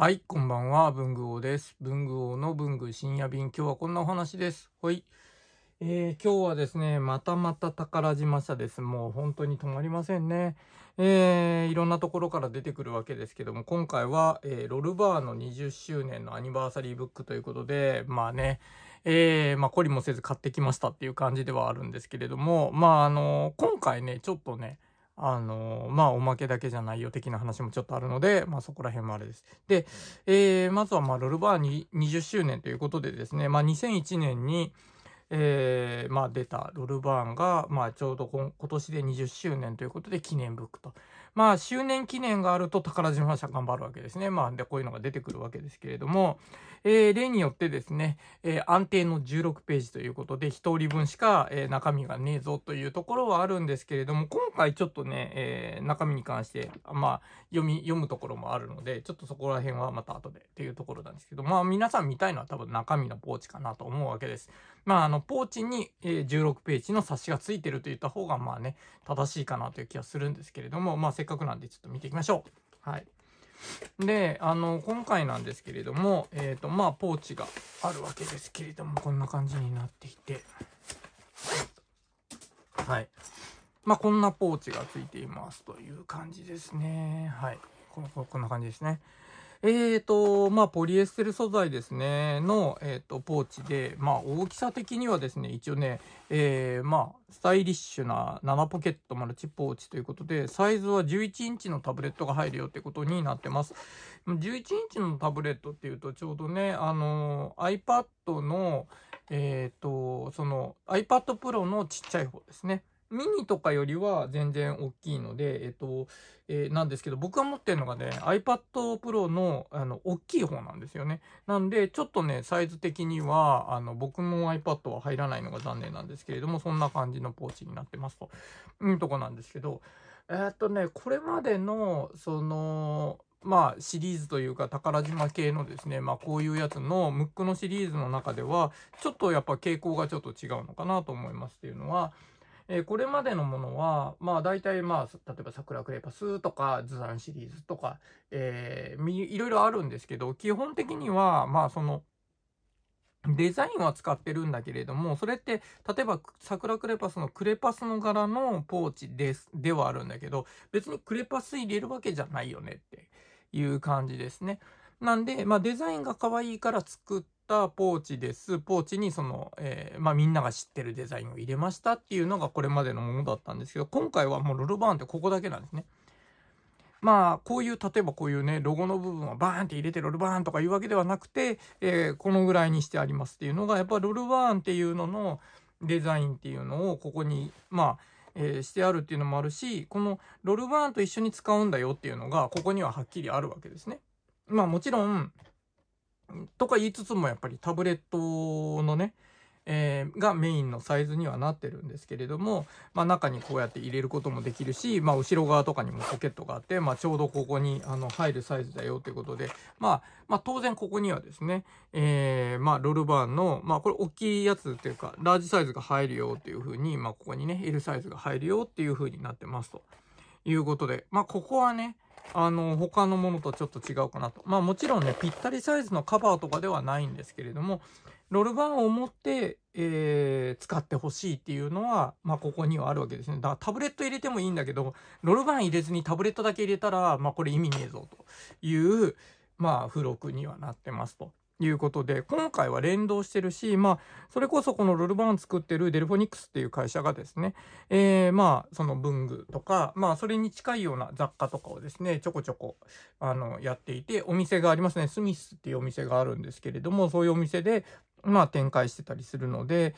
はい、こんばんは、文具王です。文具王の文具深夜便、今日はこんなお話です。はい。えー、今日はですね、またまた宝島社です。もう本当に止まりませんね。えー、いろんなところから出てくるわけですけども、今回は、えー、ロルバーの20周年のアニバーサリーブックということで、まあね、えー、まあ、懲りもせず買ってきましたっていう感じではあるんですけれども、まあ、あの今回ね、ちょっとね、あの、まあ、おまけだけじゃないよ的な話もちょっとあるので、まあ、そこら辺もあれです。で、えー、まずは、まあ、ロルバーに20周年ということでですね、まあ、2001年に、えー、まあ、出たロルバーンが、まあ、ちょうど今年で20周年ということで記念ブックと。まあ、周年記念があると宝島社頑張るわけですね。まあ、で、こういうのが出てくるわけですけれども、えー、例によってですね、えー、安定の16ページということで、1人分しか、えー、中身がねえぞというところはあるんですけれども、今回ちょっとね、えー、中身に関して、まあ、読み、読むところもあるので、ちょっとそこら辺はまた後でっていうところなんですけど、まあ、皆さん見たいのは多分中身のポーチかなと思うわけです。まあ、あの、ポーチに、えー、16ページの冊子がついてると言った方が、まあね、正しいかなという気がするんですけれども、まあ、せっかくなんでちょっと見ていきましょう。はい。で、あの、今回なんですけれども、えっ、ー、と、まあ、ポーチがあるわけですけれども、こんな感じになっていて、はい。まあ、こんなポーチがついていますという感じですね。はい。ここんな感じですね。えっ、ー、と、まあ、ポリエステル素材ですね、の、えっ、ー、と、ポーチで、まあ、大きさ的にはですね、一応ね、えー、まあ、スタイリッシュな7ポケットマルチポーチということで、サイズは11インチのタブレットが入るよってことになってます。11インチのタブレットっていうと、ちょうどね、あの、iPad の、えっ、ー、と、その iPad Pro のちっちゃい方ですね。ミニとかよりは全然大きいので、えっと、えー、なんですけど、僕が持ってるのがね、iPad Pro の、あの、大きい方なんですよね。なんで、ちょっとね、サイズ的には、あの、僕も iPad は入らないのが残念なんですけれども、そんな感じのポーチになってますと、いうとこなんですけど、えー、っとね、これまでの、その、まあ、シリーズというか、宝島系のですね、まあ、こういうやつの、ムックのシリーズの中では、ちょっとやっぱ傾向がちょっと違うのかなと思いますっていうのは、えー、これまでのものは、まあ大体まあ、例えば桜クレパスとか、図案シリーズとか、えー、いろいろあるんですけど、基本的には、まあその、デザインは使ってるんだけれども、それって、例えば、桜クレパスのクレパスの柄のポーチです、ではあるんだけど、別にクレパス入れるわけじゃないよねっていう感じですね。なんで、まあデザインが可愛いから作ったポーチです。ポーチにその、えー、まあ、みんなが知ってるデザインを入れましたっていうのがこれまでのものだったんですけど、今回はもうロルバーンってここだけなんですね。まあ、こういう、例えばこういうね、ロゴの部分をバーンって入れてロルバーンとかいうわけではなくて、えー、このぐらいにしてありますっていうのが、やっぱロルバーンっていうののデザインっていうのをここに、まあ、えー、してあるっていうのもあるし、このロルバーンと一緒に使うんだよっていうのが、ここにははっきりあるわけですね。まあもちろん、とか言いつつもやっぱりタブレットのね、えー、がメインのサイズにはなってるんですけれども、まあ、中にこうやって入れることもできるし、まあ、後ろ側とかにもポケットがあって、まあ、ちょうどここにあの入るサイズだよということで、まあ、まあ、当然ここにはですね、えー、まあ、ロルバーンの、まあ、これ大きいやつというか、ラージサイズが入るよっていうふうに、まあ、ここにね、L サイズが入るよっていうふうになってますということで、まあ、ここはね、あの、他のものとちょっと違うかなと。まあもちろんね、ぴったりサイズのカバーとかではないんですけれども、ロールバンを持って、えー、使ってほしいっていうのは、まあここにはあるわけですね。だからタブレット入れてもいいんだけど、ロールバン入れずにタブレットだけ入れたら、まあこれ意味ねえぞという、まあ付録にはなってますと。いうことで、今回は連動してるし、まあ、それこそこのロルバーン作ってるデルフォニックスっていう会社がですね、えー、まあ、その文具とか、まあ、それに近いような雑貨とかをですね、ちょこちょこ、あの、やっていて、お店がありますね、スミスっていうお店があるんですけれども、そういうお店で、まあ、展開してたりするので、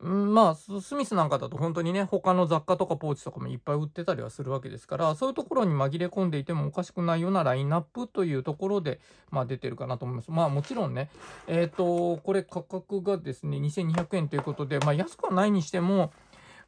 まあ、スミスなんかだと本当にね、他の雑貨とかポーチとかもいっぱい売ってたりはするわけですから、そういうところに紛れ込んでいてもおかしくないようなラインナップというところで、まあ出てるかなと思います。まあもちろんね、えっ、ー、と、これ価格がですね、2200円ということで、まあ安くはないにしても、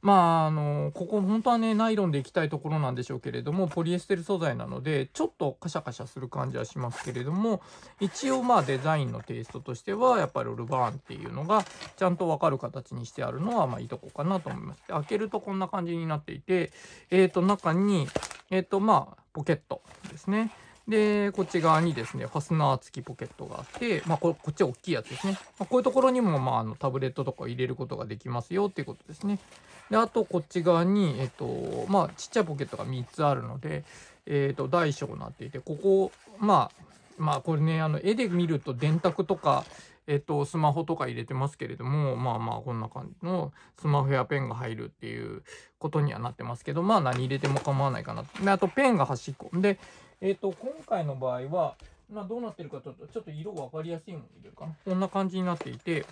まあ、あの、ここ本当はね、ナイロンでいきたいところなんでしょうけれども、ポリエステル素材なので、ちょっとカシャカシャする感じはしますけれども、一応まあデザインのテイストとしては、やっぱりロルバーンっていうのが、ちゃんとわかる形にしてあるのは、まあいいとこかなと思います。で開けるとこんな感じになっていて、えっ、ー、と、中に、えっ、ー、と、まあ、ポケットですね。で、こっち側にですね、ファスナー付きポケットがあって、まあ、ここっち大きいやつですね。まあ、こういうところにも、まあ、あの、タブレットとか入れることができますよっていうことですね。で、あとこっち側に、えっと、まあ、ちっちゃいポケットが3つあるので、えっと、大小になっていて、ここ、まあ、まあこれね、あの、絵で見ると電卓とか、えっと、スマホとか入れてますけれども、まあまあこんな感じのスマホやペンが入るっていうことにはなってますけど、まあ何入れても構わないかな。で、あとペンが端っこ。で、えっと、今回の場合は、まあ、どうなってるかちょっと、ちょっと色分かりやすいもの入れるかな。こんな感じになっていて、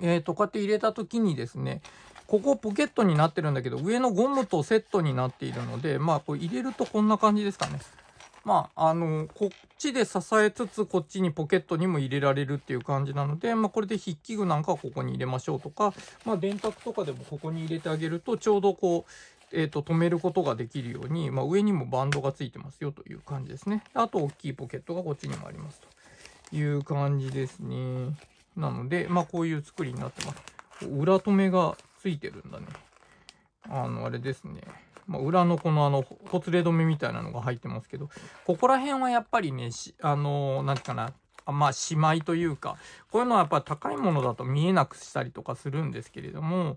えっ、と、こうやって入れた時にですね、ここポケットになってるんだけど、上のゴムとセットになっているので、まあ、これ入れるとこんな感じですかね。まあ、あの、こっちで支えつつ、こっちにポケットにも入れられるっていう感じなので、まあ、これで筆記具なんかはここに入れましょうとか、まあ、電卓とかでもここに入れてあげると、ちょうどこう、えー、と止めることができるように、まあ、上にもバンドがついてますよという感じですね。あと、大きいポケットがこっちにもありますという感じですね。なので、まあ、こういう作りになってます。裏止めがついてるんだね。あの、あれですね。まあ、裏のこのあの、ほつれ止めみたいなのが入ってますけど、ここら辺はやっぱりね、あのー、なんて言うかな、まあ、しまいというか、こういうのはやっぱ高いものだと見えなくしたりとかするんですけれども、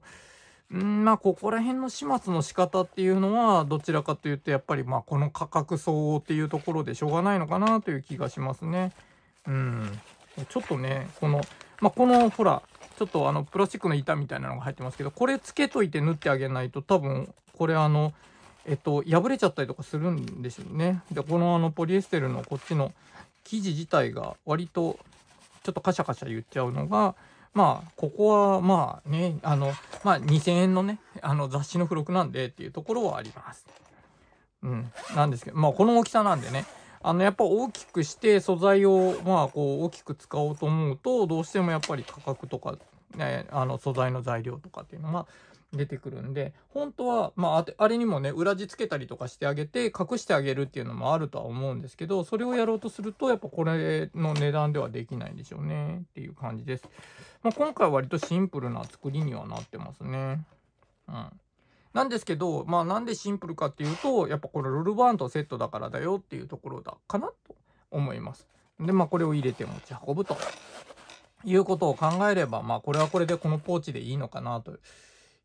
んまあ、ここら辺の始末の仕方っていうのは、どちらかというと、やっぱりまあ、この価格相応っていうところでしょうがないのかなという気がしますね。うん。ちょっとね、この、まあ、このほらちょっとあのプラスチックの板みたいなのが入ってますけどこれつけといて縫ってあげないと多分これあのえっと破れちゃったりとかするんでしょうねでこのあのポリエステルのこっちの生地自体が割とちょっとカシャカシャ言っちゃうのがまあここはまあねあのまあ2000円のねあの雑誌の付録なんでっていうところはありますうんなんですけどまあこの大きさなんでねあのやっぱ大きくして素材をまあこう大きく使おうと思うとどうしてもやっぱり価格とか、ね、あの素材の材料とかっていうのが出てくるんで本当は、まあ、あれにもね裏地つけたりとかしてあげて隠してあげるっていうのもあるとは思うんですけどそれをやろうとするとやっぱこれの値段ではできないんでしょうねっていう感じです、まあ、今回は割とシンプルな作りにはなってますねうんなんですけど、まあなんでシンプルかっていうと、やっぱこれルルバーンとセットだからだよっていうところだかなと思います。で、まあこれを入れて持ち運ぶということを考えれば、まあこれはこれでこのポーチでいいのかなと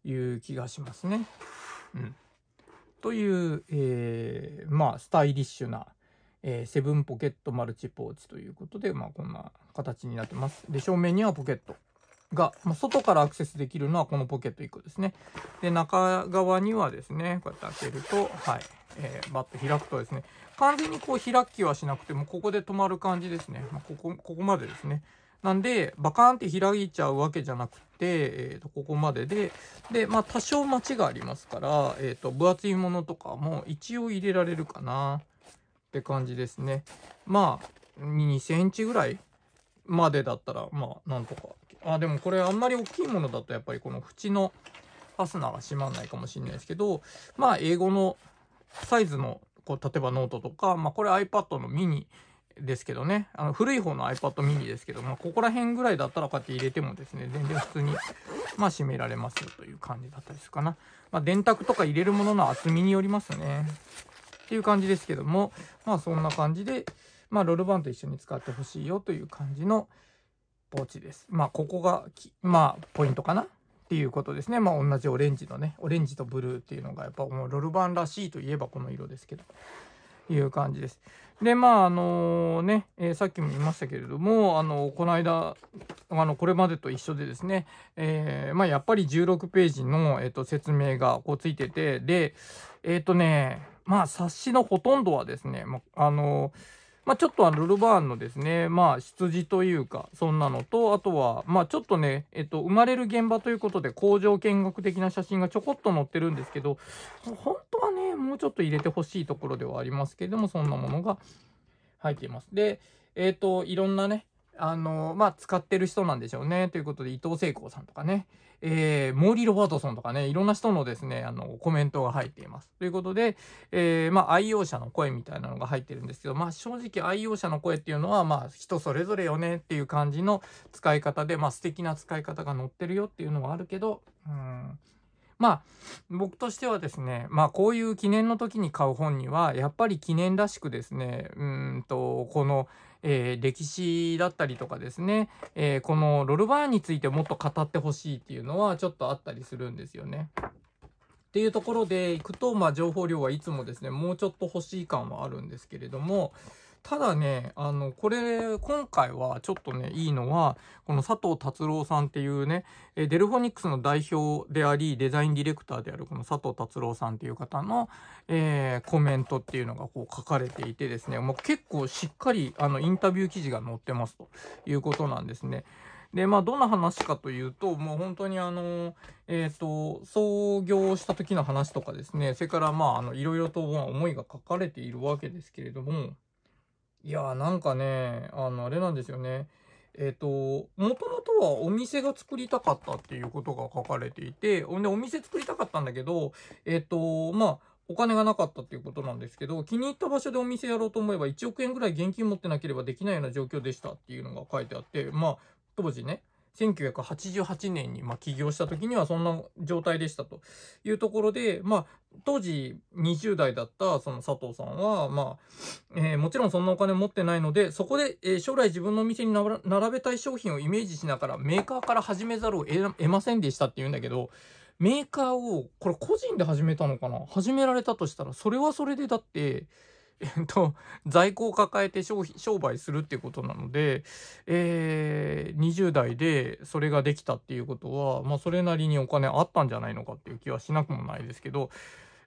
いう気がしますね。うん。という、えー、まあスタイリッシュな、えー、セブンポケットマルチポーチということで、まあこんな形になってます。で、正面にはポケット。が、まあ、外からアクセスできるのはこのポケット1個ですね。で、中側にはですね、こうやって開けると、はい、えー、バッと開くとですね、完全にこう開きはしなくても、ここで止まる感じですね。まあ、ここ、ここまでですね。なんで、バカーンって開いちゃうわけじゃなくて、えー、とここまでで、で、まあ、多少待ちがありますから、えっ、ー、と、分厚いものとかも一応入れられるかなって感じですね。まあ、2センチぐらいまでだったら、まあ、なんとかあでもこれあんまり大きいものだとやっぱりこの縁のファスナーが閉まらないかもしれないですけどまあ英語のサイズのこう例えばノートとか、まあ、これ iPad のミニですけどねあの古い方の iPad mini ですけど、まあ、ここら辺ぐらいだったらこうやって入れてもですね全然普通に、まあ、閉められますよという感じだったりするかな、まあ、電卓とか入れるものの厚みによりますねっていう感じですけどもまあそんな感じで、まあ、ロールバンと一緒に使ってほしいよという感じのポーチです。まあ、ここが、まあ、ポイントかなっていうことですね。まあ、同じオレンジのね、オレンジとブルーっていうのが、やっぱ、もうロルバンらしいといえばこの色ですけど、いう感じです。で、まあ、あのね、えー、さっきも言いましたけれども、あのこの間、あの、これまでと一緒でですね、えー、まあ、やっぱり16ページの、えっ、ー、と、説明がこうついてて、で、えっ、とね、まあ、冊子のほとんどはですね、まあ、あのーまあ、ちょっとあのルルバーンのですね、まあ、羊というか、そんなのと、あとは、まあ、ちょっとね、えっと、生まれる現場ということで、工場見学的な写真がちょこっと載ってるんですけど、本当はね、もうちょっと入れてほしいところではありますけれども、そんなものが入っています。で、えっ、と、いろんなね、あの、まあ、使ってる人なんでしょうね。ということで、伊藤聖光さんとかね、えー、モーリー・ロバートソンとかね、いろんな人のですね、あの、コメントが入っています。ということで、えー、まあ、愛用者の声みたいなのが入ってるんですけど、まあ、正直愛用者の声っていうのは、まあ、人それぞれよねっていう感じの使い方で、まあ、素敵な使い方が載ってるよっていうのはあるけど、うん。まあ、僕としてはですね、まあ、こういう記念の時に買う本には、やっぱり記念らしくですね、うんと、このえー、歴史だったりとかですね、えー、このロルバーンについてもっと語ってほしいっていうのはちょっとあったりするんですよね。っていうところでいくと、まあ、情報量はいつもですね、もうちょっと欲しい感はあるんですけれども、ただね、あの、これ、今回はちょっとね、いいのは、この佐藤達郎さんっていうね、デルフォニックスの代表であり、デザインディレクターであるこの佐藤達郎さんっていう方の、えー、コメントっていうのがこう書かれていてですね、もう結構しっかり、あの、インタビュー記事が載ってますということなんですね。で、まあ、どんな話かというと、もう本当にあの、えっ、ー、と、創業した時の話とかですね、それからまあ、あの、いろいろと思いが書かれているわけですけれども、いやーなんかね、あの、あれなんですよね。えっ、ー、と、もともとはお店が作りたかったっていうことが書かれていて、お店作りたかったんだけど、えっ、ー、と、まあ、お金がなかったっていうことなんですけど、気に入った場所でお店やろうと思えば1億円ぐらい現金持ってなければできないような状況でしたっていうのが書いてあって、まあ、当時ね、1988年に、まあ、起業した時にはそんな状態でしたというところで、まあ、当時20代だったその佐藤さんは、まあ、えー、もちろんそんなお金持ってないので、そこで、えー、将来自分の店に並べたい商品をイメージしながらメーカーから始めざるを得ませんでしたって言うんだけど、メーカーを、これ個人で始めたのかな始められたとしたら、それはそれでだって、えっと、在庫を抱えて商売するっていうことなので、えー、20代でそれができたっていうことは、まあ、それなりにお金あったんじゃないのかっていう気はしなくもないですけど、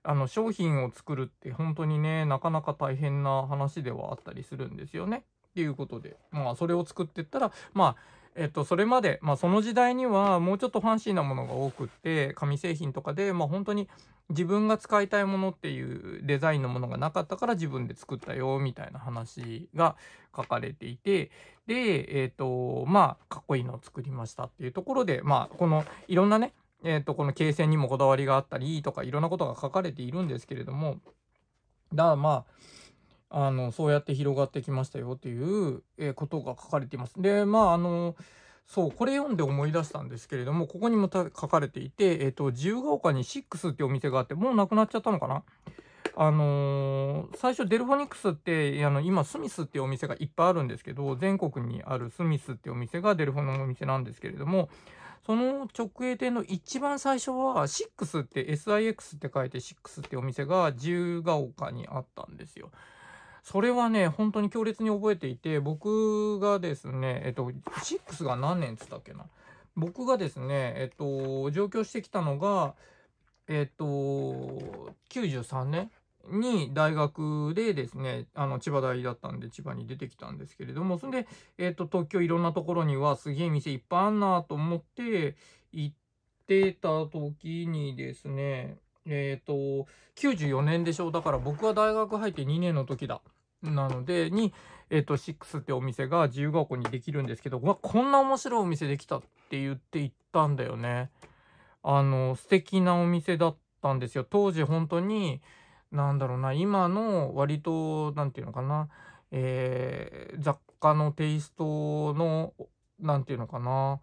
あの、商品を作るって本当にね、なかなか大変な話ではあったりするんですよね。っていうことで、まあ、それを作ってったら、まあ、えっと、それまで、まあ、その時代にはもうちょっとファンシーなものが多くって紙製品とかで、まあ、本当に自分が使いたいものっていうデザインのものがなかったから自分で作ったよみたいな話が書かれていてで、えっとまあ、かっこいいのを作りましたっていうところで、まあ、このいろんなね、えっと、この形成にもこだわりがあったりとかいろんなことが書かれているんですけれどもだからまああの、そうやって広がってきましたよという、ことが書かれています。で、まあ、あの、そう、これ読んで思い出したんですけれども、ここにも書かれていて、えっ、ー、と、自由が丘にシックスってお店があって、もうなくなっちゃったのかなあのー、最初デルフォニクスって、あの、今スミスっていうお店がいっぱいあるんですけど、全国にあるスミスっていうお店がデルフォのお店なんですけれども、その直営店の一番最初は、シックスって SIX って書いてシックスってお店が自由が丘にあったんですよ。それはね、本当に強烈に覚えていて、僕がですね、えっと、6が何年つったっけな。僕がですね、えっと、上京してきたのが、えっと、93年に大学でですね、あの、千葉大だったんで、千葉に出てきたんですけれども、それで、えっと、東京いろんなところにはすげえ店いっぱいあんなと思って行ってた時にですね、えっ、ー、と、94年でしょう。だから僕は大学入って2年の時だ。なので、に、えっ、ー、と、6ってお店が自由が丘にできるんですけど、わ、こんな面白いお店できたって言って行ったんだよね。あの、素敵なお店だったんですよ。当時本当に、なんだろうな、今の割と、なんていうのかな、えー、雑貨のテイストの、なんていうのかな、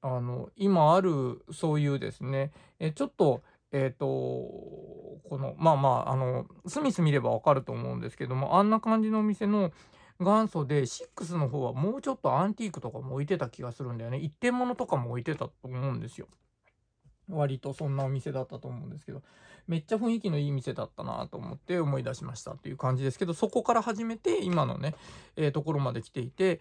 あの、今ある、そういうですね、えー、ちょっと、えっ、ー、と、この、まあまあ、あの、スミス見ればわかると思うんですけども、あんな感じのお店の元祖で、6の方はもうちょっとアンティークとかも置いてた気がするんだよね。一点物とかも置いてたと思うんですよ。割とそんなお店だったと思うんですけど、めっちゃ雰囲気のいい店だったなと思って思い出しましたっていう感じですけど、そこから始めて今のね、えー、ところまで来ていて、っ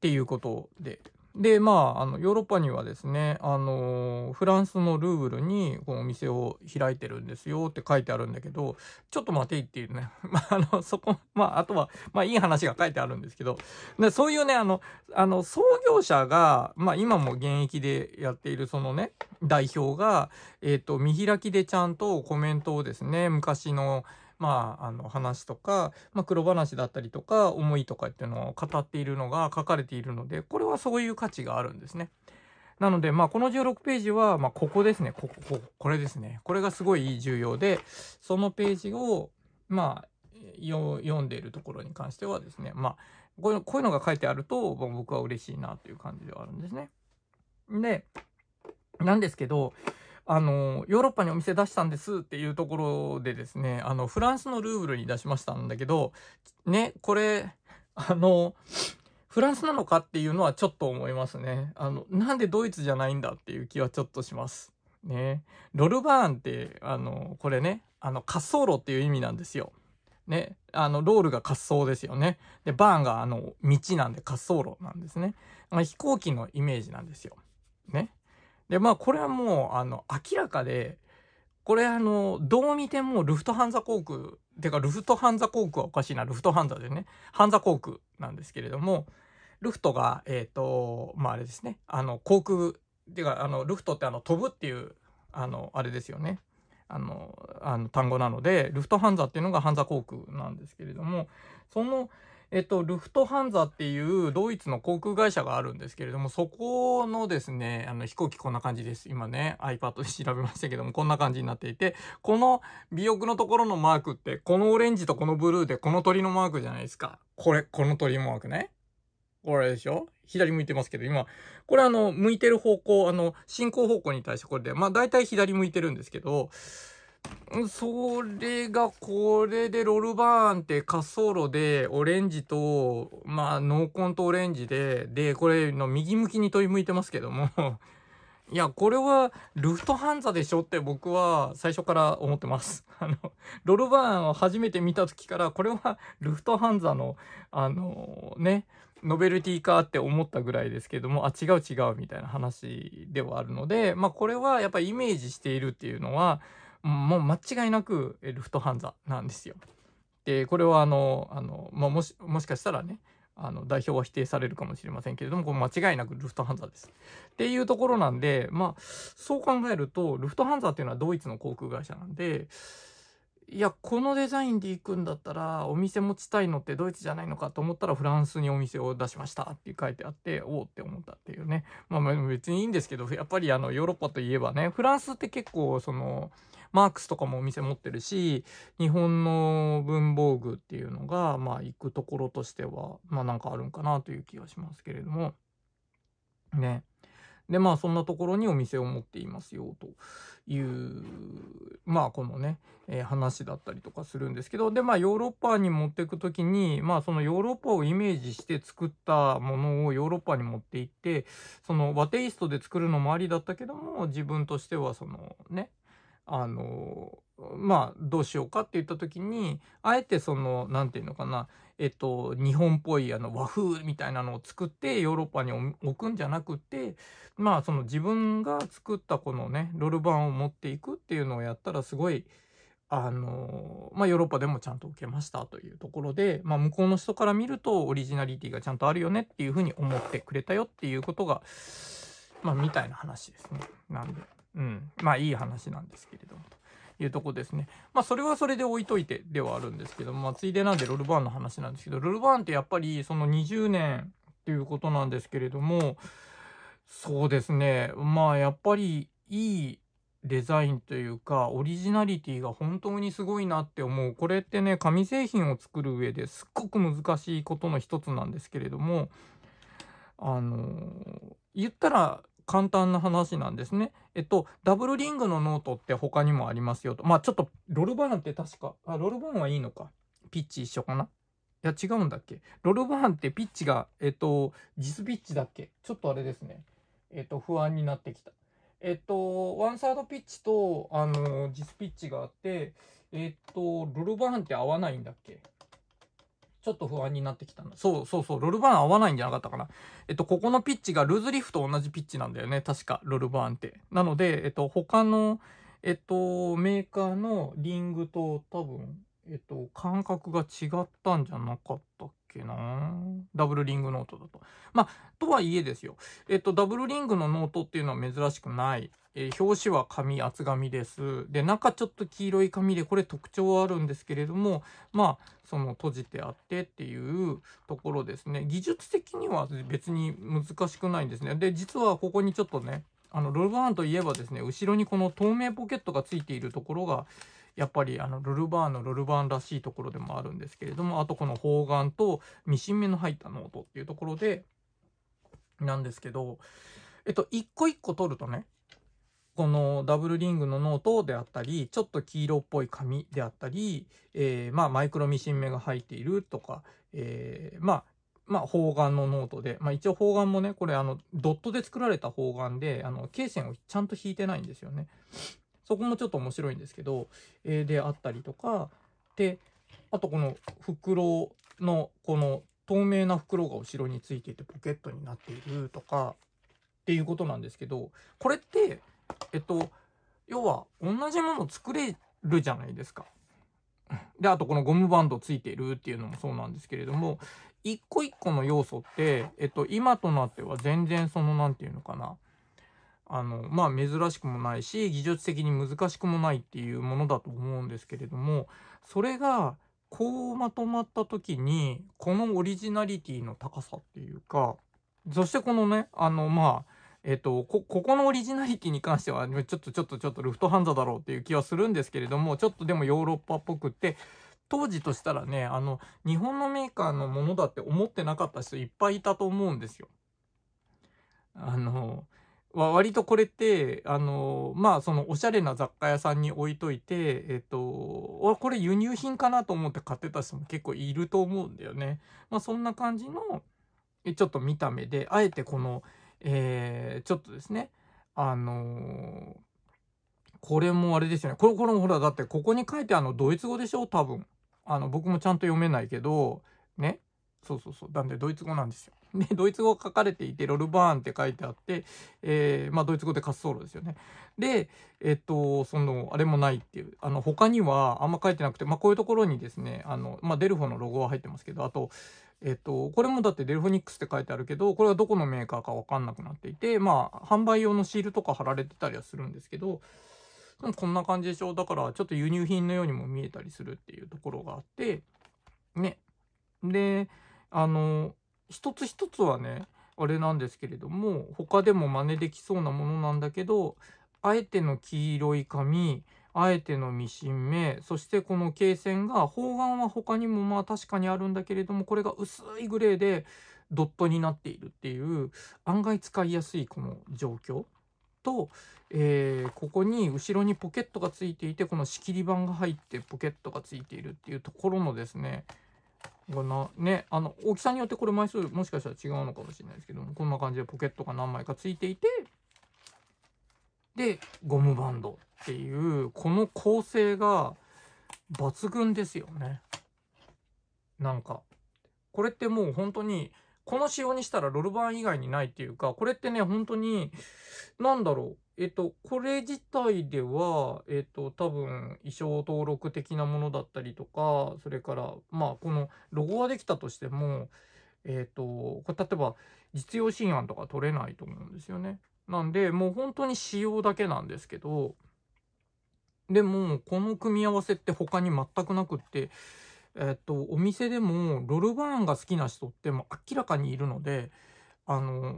ていうことで、で、まあ、あの、ヨーロッパにはですね、あの、フランスのルーブルに、このお店を開いてるんですよって書いてあるんだけど、ちょっと待ていっていうね。まあ、あの、そこ、まあ、あとは、まあ、いい話が書いてあるんですけど、でそういうね、あの、あの、創業者が、まあ、今も現役でやっている、そのね、代表が、えっ、ー、と、見開きでちゃんとコメントをですね、昔の、まあ、あの話とか、まあ、黒話だったりとか思いとかっていうのを語っているのが書かれているのでこれはそういう価値があるんですね。なので、まあ、この16ページは、まあ、ここですね。ここ、ここ、れですね。これがすごい重要で、そのページを、まあ、読んでいるところに関してはですね、まあ、こういうこういうのが書いてあると、僕は嬉しいなという感じではあるんですね。で、なんですけど、あの、ヨーロッパにお店出したんですっていうところでですね、あの、フランスのルーブルに出しましたんだけど、ね、これ、あの、フランスなのかっていうのはちょっと思いますね。あの、なんでドイツじゃないんだっていう気はちょっとします。ね。ロルバーンって、あの、これね、あの、滑走路っていう意味なんですよ。ね。あの、ロールが滑走ですよね。で、バーンがあの、道なんで滑走路なんですね。まあ、飛行機のイメージなんですよ。ね。で、まあこれはもう、あの、明らかで、これあの、どう見てもルフトハンザ航空、てかルフトハンザ航空はおかしいな、ルフトハンザでね、ハンザ航空なんですけれども、ルフトが、えっ、ー、と、まああれですね、あの、航空、てかあの、ルフトってあの、飛ぶっていう、あの、あれですよね。あの、あの単語なので、ルフトハンザっていうのがハンザ航空なんですけれども、その、えっと、ルフトハンザっていうドイツの航空会社があるんですけれども、そこのですね、あの飛行機こんな感じです。今ね、iPad で調べましたけども、こんな感じになっていて、この尾翼のところのマークって、このオレンジとこのブルーでこの鳥のマークじゃないですか。これ、この鳥のマークね。これでしょ左向いてますけど、今、これあの、向いてる方向、あの、進行方向に対してこれで、まあ大体左向いてるんですけど、それが、これでロルバーンって滑走路で、オレンジと、まあ、濃紺とオレンジで、で、これの右向きに問い向いてますけども いや、これはルフトハンザでしょって僕は最初から思ってます。あの、ロルバーンを初めて見た時から、これはルフトハンザの、あのね、ノベルティかって思ったぐらいですけども、あ、違う違うみたいな話ではあるので、まあこれはやっぱりイメージしているっていうのは、もう間違いなくルフトハンザなんですよ。でこれはあのあの、まあ、もしもしかしたらねあの代表は否定されるかもしれませんけれどもこれ間違いなくルフトハンザです。っていうところなんでまあそう考えるとルフトハンザっていうのはドイツの航空会社なんでいやこのデザインで行くんだったらお店持ちたいのってドイツじゃないのかと思ったらフランスにお店を出しましたって書いてあっておおって思ったっていうねまあ別にいいんですけどやっぱりあのヨーロッパといえばねフランスって結構その。マークスとかもお店持ってるし、日本の文房具っていうのが、まあ行くところとしては、まあなんかあるんかなという気がしますけれども。ね。で、まあそんなところにお店を持っていますよという、まあこのね、えー、話だったりとかするんですけど、で、まあヨーロッパに持っていく時に、まあそのヨーロッパをイメージして作ったものをヨーロッパに持っていって、その和テイストで作るのもありだったけども、自分としてはそのね、あのまあどうしようかって言った時にあえてその何て言うのかなえっと日本っぽいあの和風みたいなのを作ってヨーロッパに置くんじゃなくてまあその自分が作ったこのねロルバンを持っていくっていうのをやったらすごいあのまあ、ヨーロッパでもちゃんと受けましたというところで、まあ、向こうの人から見るとオリジナリティがちゃんとあるよねっていうふうに思ってくれたよっていうことが、まあ、みたいな話ですね。なんでうん、まあいい話なんですけれども。いうとこですね。まあそれはそれで置いといてではあるんですけども、まあ、ついでなんでロルバーンの話なんですけど、ロルバーンってやっぱりその20年っていうことなんですけれども、そうですね。まあやっぱりいいデザインというか、オリジナリティが本当にすごいなって思う。これってね、紙製品を作る上ですっごく難しいことの一つなんですけれども、あの言ったら簡単な話なんですね。えっと、ダブルリングのノートって他にもありますよと。まあちょっと、ロルバーンって確か、あ、ロルバーンはいいのか。ピッチ一緒かないや、違うんだっけロルバーンってピッチが、えっと、ジスピッチだっけちょっとあれですね。えっと、不安になってきた。えっと、ワンサードピッチと、あの、ジスピッチがあって、えっと、ロルバーンって合わないんだっけちょっと不安になってきたな。そうそうそう、ロルバーン合わないんじゃなかったかな。えっと、ここのピッチがルーズリフと同じピッチなんだよね。確か、ロルバーンって。なので、えっと、他の、えっと、メーカーのリングと多分、えっと、感覚が違ったんじゃなかったっけなダブルリングノートだと。まあ、とはいえですよ。えっと、ダブルリングのノートっていうのは珍しくない。えー、表紙は紙、厚紙です。で、中ちょっと黄色い紙で、これ特徴はあるんですけれども、まあ、その閉じてあってっていうところですね。技術的には別に難しくないんですね。で、実はここにちょっとね、あの、ロルバーンといえばですね、後ろにこの透明ポケットがついているところが、やっぱりあのルルバーンのルルバーンらしいところでもあるんですけれどもあとこの方眼とミシン目の入ったノートっていうところでなんですけどえっと一個一個取るとねこのダブルリングのノートであったり、ちょっと黄色っぽい紙であったり、えー、まあマイクロミシン目が入っているとか、えー、まあ、まあ、方眼のノートで、まあ一応方眼もね、これあの、ドットで作られた方眼で、あの、罫線をちゃんと引いてないんですよね。そこもちょっと面白いんですけど、えー、であったりとか、で、あとこの袋の、この透明な袋が後ろについていてポケットになっているとか、っていうことなんですけど、これって、えっと、要は同じもの作れるじゃないですか。で、あとこのゴムバンドついてるっていうのもそうなんですけれども、一個一個の要素って、えっと、今となっては全然その、何て言うのかな、あのまあ珍しくもないし技術的に難しくもないっていうものだと思うんですけれどもそれがこうまとまった時にこのオリジナリティの高さっていうかそしてこのねあのまあえっと、こ、ここのオリジナリティに関しては、ちょっとちょっとちょっとルフトハンザだろうっていう気はするんですけれども、ちょっとでもヨーロッパっぽくって、当時としたらね、あの、日本のメーカーのものだって思ってなかった人いっぱいいたと思うんですよ。あの、割とこれって、あの、まあ、そのおしゃれな雑貨屋さんに置いといて、えっと、これ輸入品かなと思って買ってた人も結構いると思うんだよね。まあ、そんな感じの、ちょっと見た目で、あえてこの、えー、ちょっとですね、あのこれもあれですよね。これ、これもほら、だってここに書いてあの、ドイツ語でしょ多分。あの、僕もちゃんと読めないけど、ね。そうそうそう。なんで、ドイツ語なんですよ。で、ドイツ語が書かれていて、ロルバーンって書いてあって、えー、まあ、ドイツ語で滑走路ですよね。で、えっと、その、あれもないっていう、あの、他にはあんま書いてなくて、まあ、こういうところにですね、あの、まあ、デルフォのロゴは入ってますけど、あと、えっと、これもだってデルフォニックスって書いてあるけど、これはどこのメーカーかわかんなくなっていて、まあ、販売用のシールとか貼られてたりはするんですけど、こんな感じでしょだから、ちょっと輸入品のようにも見えたりするっていうところがあって、ね。で、あの、一つ一つはねあれなんですけれども他でも真似できそうなものなんだけどあえての黄色い紙あえてのミシン目そしてこの罫線が方眼は他にもまあ確かにあるんだけれどもこれが薄いグレーでドットになっているっていう案外使いやすいこの状況と、えー、ここに後ろにポケットがついていてこの仕切り板が入ってポケットがついているっていうところのですねこんなね、あの、大きさによってこれ枚数もしかしたら違うのかもしれないですけども、こんな感じでポケットが何枚かついていて、で、ゴムバンドっていう、この構成が抜群ですよね。なんか、これってもう本当に、この仕様にしたらロルバン以外にないっていうか、これってね、本当に、なんだろう、えっと、これ自体では、えっと、多分、衣装登録的なものだったりとか、それから、まあ、このロゴはできたとしても、えっと、これ例えば、実用新案とか取れないと思うんですよね。なんで、もう本当に仕様だけなんですけど、でも、この組み合わせって他に全くなくって、えっと、お店でも、ロルバーンが好きな人ってもう明らかにいるので、あの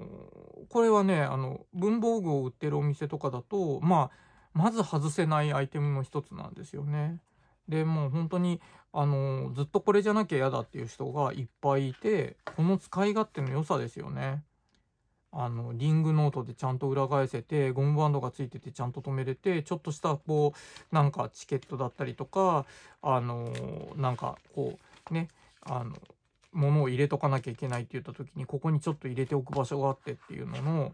これはねあの文房具を売ってるお店とかだと、まあ、まず外せないアイテムの一つなんですよね。でもう本当にあのずっとこれじゃなきゃ嫌だっていう人がいっぱいいてこの使い勝手の良さですよね。あのリングノートでちゃんと裏返せてゴムバンドがついててちゃんと止めれてちょっとしたこうなんかチケットだったりとかあのなんかこうねあのものを入れとかなきゃいけないって言った時にここにちょっと入れておく場所があってっていうのの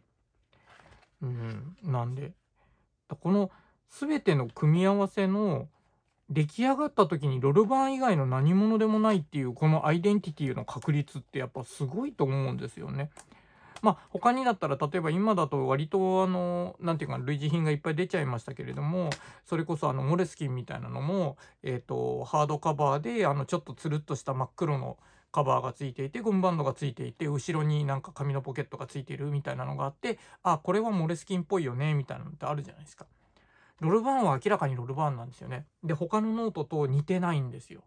うんなんでこの全ての組み合わせの出来上がった時にロルバン以外の何者でもないっていうこのアイデンティティの確率ってやっぱすごいと思うんですよね。まあ他にだったら例えば今だと割とあの何て言うか類似品がいっぱい出ちゃいましたけれどもそれこそあのモレスキンみたいなのもえっとハードカバーであのちょっとつるっとした真っ黒のカバーがついていてゴムバンドがついていて後ろになんか紙のポケットがついているみたいなのがあってあこれはモレスキンっぽいよねみたいなのってあるじゃないですかロルバーンは明らかにロルバーンなんですよねで他のノートと似てないんですよ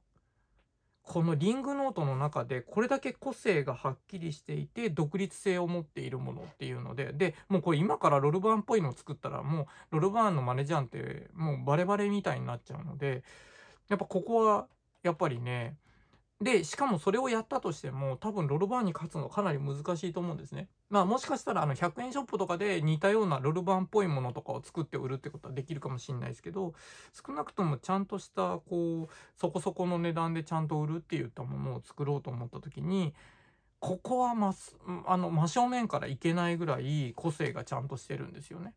このリングノートの中でこれだけ個性がはっきりしていて独立性を持っているものっていうのででもうこれ今からロルバーンっぽいのを作ったらもうロルバーンのマネジャーってもうバレバレみたいになっちゃうのでやっぱここはやっぱりねで、しかもそれをやったとしても、多分ロルバーンに勝つのかなり難しいと思うんですね。まあもしかしたらあの100円ショップとかで似たようなロルバーンっぽいものとかを作って売るってことはできるかもしれないですけど、少なくともちゃんとした、こう、そこそこの値段でちゃんと売るって言ったものを作ろうと思った時に、ここはま、あの、真正面からいけないぐらい個性がちゃんとしてるんですよね。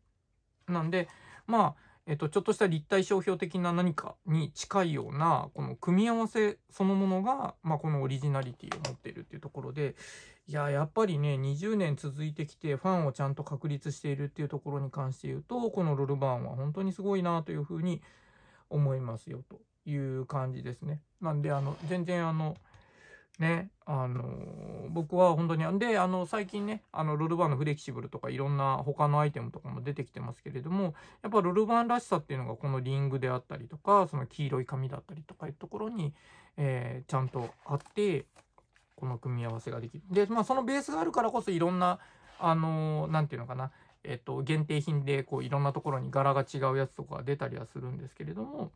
なんで、まあ、えっと、ちょっとした立体商標的な何かに近いような、この組み合わせそのものが、まあ、このオリジナリティを持っているっていうところで、いや、やっぱりね、20年続いてきて、ファンをちゃんと確立しているっていうところに関して言うと、このロルバーンは本当にすごいなというふうに思いますよ、という感じですね。なんで、あの、全然あの、ね、あのー、僕は本当に、で、あの、最近ね、あの、ルルバンのフレキシブルとかいろんな他のアイテムとかも出てきてますけれども、やっぱルルバンらしさっていうのがこのリングであったりとか、その黄色い紙だったりとかいうところに、えー、ちゃんとあって、この組み合わせができる。で、まあ、そのベースがあるからこそいろんな、あのー、なんていうのかな、えっと、限定品で、こう、いろんなところに柄が違うやつとか出たりはするんですけれども、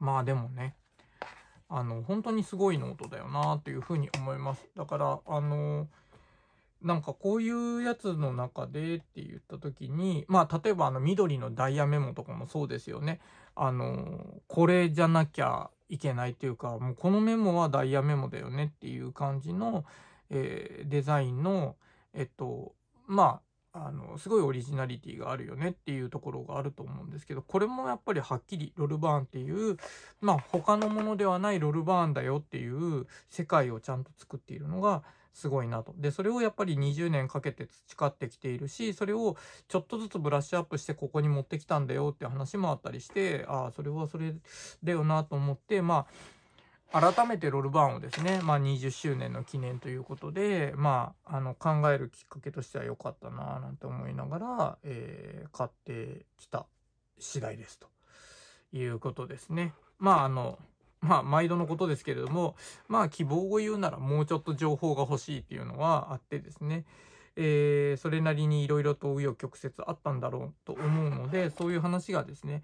まあでもね、あの本当にすごいノートだよなていうふうに思います。だからあのなんかこういうやつの中でって言った時にまあ例えばあの緑のダイヤメモとかもそうですよね。あのこれじゃなきゃいけないというかもうこのメモはダイヤメモだよねっていう感じの、えー、デザインのえっとまああのすごいオリジナリティがあるよねっていうところがあると思うんですけどこれもやっぱりはっきりロルバーンっていうまあ他のものではないロルバーンだよっていう世界をちゃんと作っているのがすごいなと。でそれをやっぱり20年かけて培ってきているしそれをちょっとずつブラッシュアップしてここに持ってきたんだよって話もあったりしてああそれはそれだよなと思ってまあ改めてロルバーンをですね、まあ、20周年の記念ということで、まあ、あの考えるきっかけとしては良かったなぁなんて思いながら、えー、買ってきた次第ですということですね。まああのまあ、毎度のことですけれども、まあ、希望を言うならもうちょっと情報が欲しいっていうのはあってですね、えー、それなりに色々と紆余曲折あったんだろうと思うので、そういう話がですね、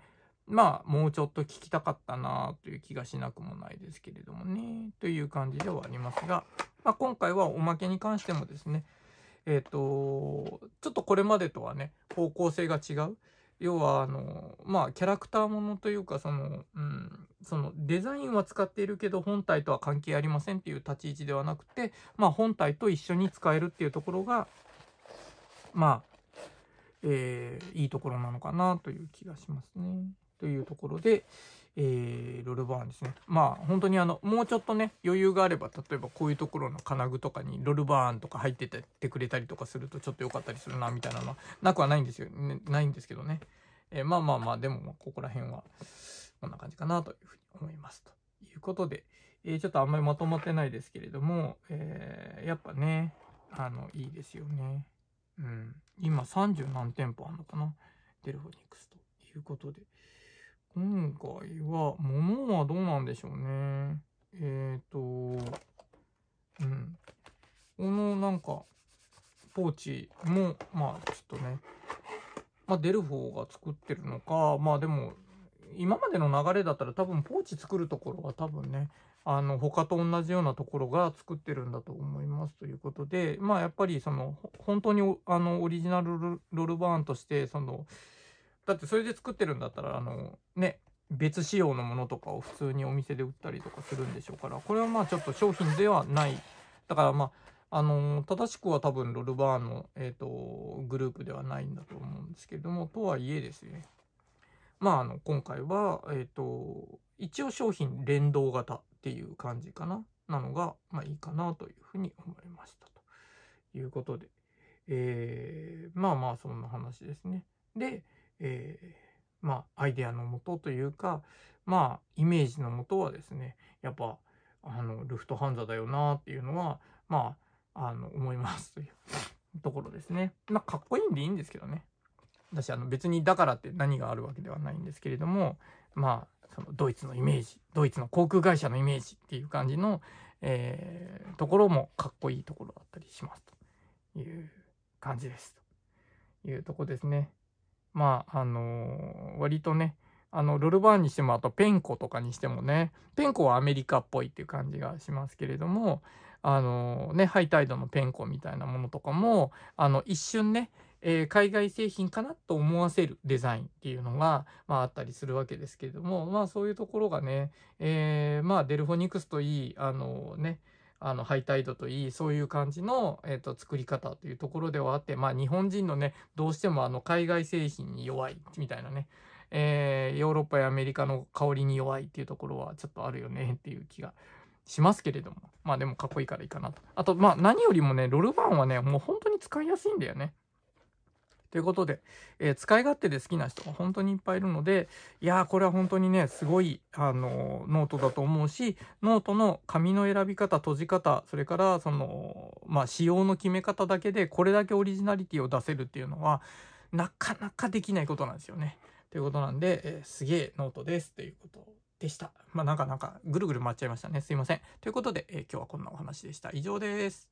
まあもうちょっと聞きたかったなという気がしなくもないですけれどもねという感じではありますが、まあ、今回はおまけに関してもですねえっ、ー、とちょっとこれまでとはね方向性が違う要はあのまあキャラクターものというかその,、うん、そのデザインは使っているけど本体とは関係ありませんっていう立ち位置ではなくて、まあ、本体と一緒に使えるっていうところがまあえー、いいところなのかなという気がしますね。というところで、えー、ロルバーンですね。まあ本当にあのもうちょっとね余裕があれば例えばこういうところの金具とかにロルバーンとか入っててくれたりとかするとちょっと良かったりするなみたいなのはなくはないんですよ、ね、ないんですけどね。えー、まあまあまあでもここら辺はこんな感じかなというふうに思いますということで、えー、ちょっとあんまりまとまってないですけれども、えー、やっぱねあのいいですよね。うん、今30何店舗あるのかなデルフォニックスということで。今回は、物はどうなんでしょうね。えっ、ー、と、うん。このなんか、ポーチも、まあ、ちょっとね、まあ、出る方が作ってるのか、まあでも、今までの流れだったら多分ポーチ作るところは多分ね、あの、他と同じようなところが作ってるんだと思いますということで、まあやっぱりその、本当にあの、オリジナルロルバーンとして、その、だってそれで作ってるんだったら、あの、ね、別仕様のものとかを普通にお店で売ったりとかするんでしょうから、これはまあちょっと商品ではない。だからまあ、あのー、正しくは多分ロルバーンの、えっ、ー、と、グループではないんだと思うんですけれども、とはいえですね。まあ、あの、今回は、えっ、ー、と、一応商品連動型っていう感じかな。なのが、まあいいかなというふうに思いました。ということで。えー、まあまあそんな話ですね。で、えー、まあ、アイデアのもとというか、まあ、イメージのもとはですね、やっぱ、あの、ルフトハンザだよなっていうのは、まあ、あの、思いますというところですね。まあ、かっこいいんでいいんですけどね。私、あの、別にだからって何があるわけではないんですけれども、まあ、そのドイツのイメージ、ドイツの航空会社のイメージっていう感じの、えー、ところもかっこいいところだったりしますという感じです。というとこですね。まあ、あのー、割とね、あの、ロルバーンにしても、あとペンコとかにしてもね、ペンコはアメリカっぽいっていう感じがしますけれども、あのー、ね、ハイタイドのペンコみたいなものとかも、あの、一瞬ね、えー、海外製品かなと思わせるデザインっていうのが、まあ、あったりするわけですけれども、まあ、そういうところがね、えー、まあ、デルフォニクスといい、あのね、あの、ハイタイドといい、そういう感じの、えっ、ー、と、作り方というところではあって、まあ、日本人のね、どうしてもあの、海外製品に弱い、みたいなね、えー、ヨーロッパやアメリカの香りに弱いっていうところは、ちょっとあるよね、っていう気がしますけれども。まあ、でも、かっこいいからいいかなと。あと、まあ、何よりもね、ロルバンはね、もう本当に使いやすいんだよね。ということで、えー、使い勝手で好きな人が本当にいっぱいいるので、いやー、これは本当にね、すごい、あのー、ノートだと思うし、ノートの紙の選び方、閉じ方、それから、その、まあ、仕様の決め方だけで、これだけオリジナリティを出せるっていうのは、なかなかできないことなんですよね。ということなんで、えー、すげえノートですということでした。まあ、なんかなんか、ぐるぐる回っちゃいましたね。すいません。ということで、えー、今日はこんなお話でした。以上です。